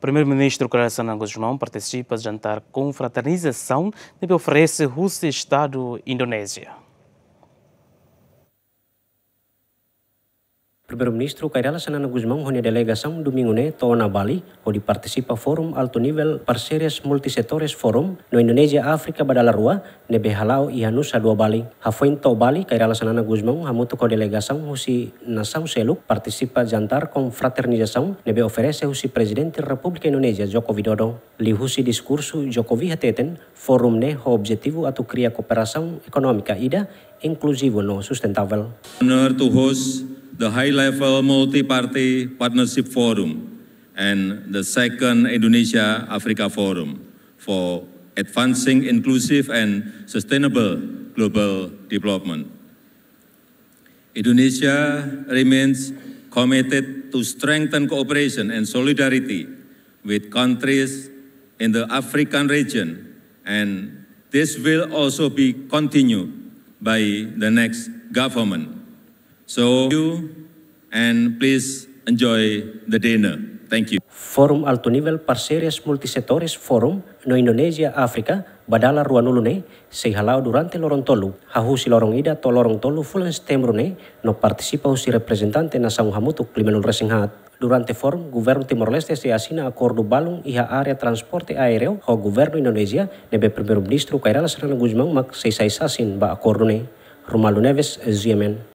Primeiro-Ministro Kolassanango João participa de jantar com fraternização que oferece Rússia Estado Indonésia. Primeiro ministro Kairala Sanana Guzmão une a delegação domingo Mingune Tona Bali, onde participa Fórum Alto Nível Parcerias multisetores forum no Indonesia-Afrika Badala Rua, Nebe Halau e Dua Bali. Hafoin To Bali, Kairala Sanana Guzmão, Hamuto com a delegação Husi Nação Seluk, participa jantar com fraternização, be oferece Husi Presidente República Indonésia Joko Widodo. Li Husi discurso Jokowi Hateten, Fórum Ne ho objetivo atu cria cooperação ekonomika IDA, inclusivo no sustentável. Honor to host the high-level multi-party partnership forum and the second Indonesia-Africa forum for advancing inclusive and sustainable global development. Indonesia remains committed to strengthen cooperation and solidarity with countries in the African region, and this will also be continued by the next government. So you and please enjoy the dinner. Thank you. Forum alto nivel Parcerias Multisetores Forum no Indonesia África badala ruanulune se halau durante lorong tolu hahu si lorong ida to lorong tolu fulan stemrune no participa si representante na sang hamutuk limenul resinghat durante forum governo Timor Leste se asina acordo balung iha area transporte aereo ho governo Indonesia nebe primeiro ministro Kairala Serana Guzmán mak se saisasin ba acordo ne Romalo Neves, Yemen.